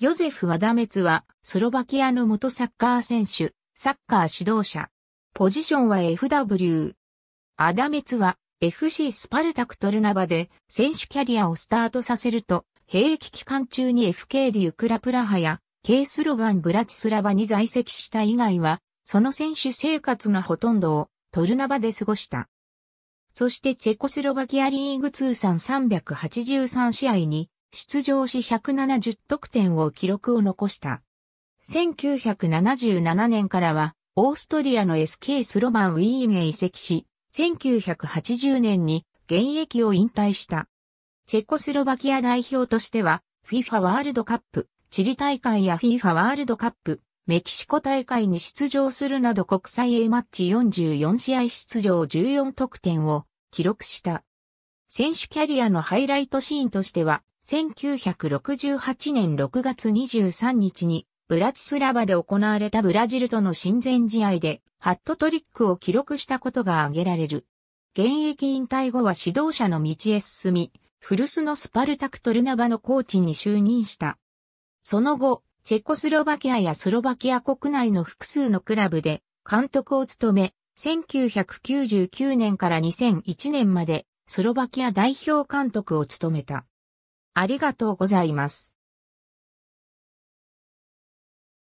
ヨゼフ・ワダメツは、スロバキアの元サッカー選手、サッカー指導者。ポジションは FW。アダメツは、FC スパルタクトルナバで選手キャリアをスタートさせると、兵役期間中に FK デュクラプラハや、ケスロバン・ブラチスラバに在籍した以外は、その選手生活のほとんどをトルナバで過ごした。そしてチェコスロバキアリーグ通算383試合に出場し170得点を記録を残した。1977年からは、オーストリアの SK スロマンウィーンへ移籍し、1980年に現役を引退した。チェコスロバキア代表としては、FIFA ワールドカップ、チリ大会や FIFA ワールドカップ、メキシコ大会に出場するなど国際 A マッチ44試合出場14得点を記録した。選手キャリアのハイライトシーンとしては、1968年6月23日にブラチスラバで行われたブラジルとの親善試合でハットトリックを記録したことが挙げられる。現役引退後は指導者の道へ進み、古巣のスパルタクトルナバのコーチに就任した。その後、チェコスロバキアやスロバキア国内の複数のクラブで監督を務め、1999年から2001年までスロバキア代表監督を務めた。ありがとうございます。